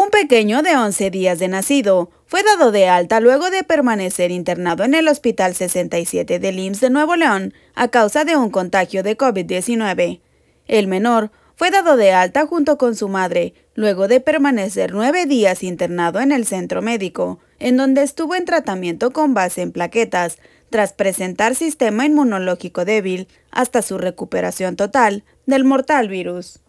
Un pequeño de 11 días de nacido fue dado de alta luego de permanecer internado en el Hospital 67 de IMSS de Nuevo León a causa de un contagio de COVID-19. El menor fue dado de alta junto con su madre, luego de permanecer nueve días internado en el centro médico, en donde estuvo en tratamiento con base en plaquetas, tras presentar sistema inmunológico débil hasta su recuperación total del mortal virus.